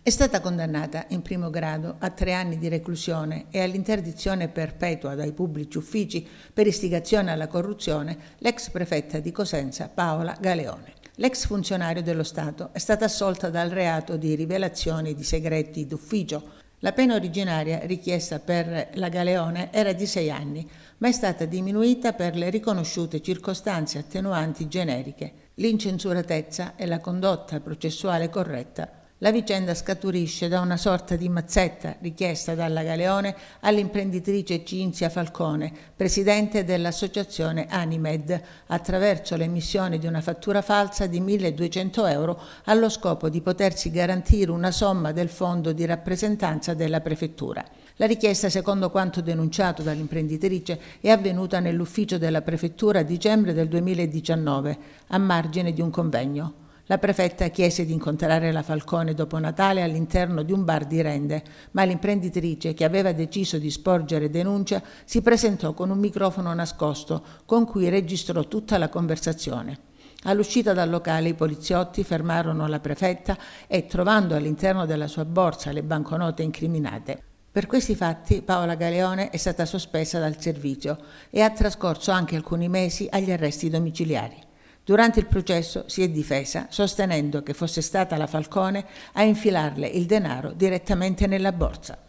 È stata condannata in primo grado a tre anni di reclusione e all'interdizione perpetua dai pubblici uffici per istigazione alla corruzione l'ex prefetta di Cosenza Paola Galeone. L'ex funzionario dello Stato è stata assolta dal reato di rivelazione di segreti d'ufficio. La pena originaria richiesta per la Galeone era di sei anni, ma è stata diminuita per le riconosciute circostanze attenuanti generiche, l'incensuratezza e la condotta processuale corretta la vicenda scaturisce da una sorta di mazzetta richiesta dalla Galeone all'imprenditrice Cinzia Falcone, presidente dell'associazione Animed, attraverso l'emissione di una fattura falsa di 1.200 euro allo scopo di potersi garantire una somma del fondo di rappresentanza della prefettura. La richiesta, secondo quanto denunciato dall'imprenditrice, è avvenuta nell'ufficio della prefettura a dicembre del 2019, a margine di un convegno. La prefetta chiese di incontrare la Falcone dopo Natale all'interno di un bar di rende, ma l'imprenditrice che aveva deciso di sporgere denuncia si presentò con un microfono nascosto con cui registrò tutta la conversazione. All'uscita dal locale i poliziotti fermarono la prefetta e trovando all'interno della sua borsa le banconote incriminate. Per questi fatti Paola Galeone è stata sospesa dal servizio e ha trascorso anche alcuni mesi agli arresti domiciliari. Durante il processo si è difesa sostenendo che fosse stata la Falcone a infilarle il denaro direttamente nella borsa.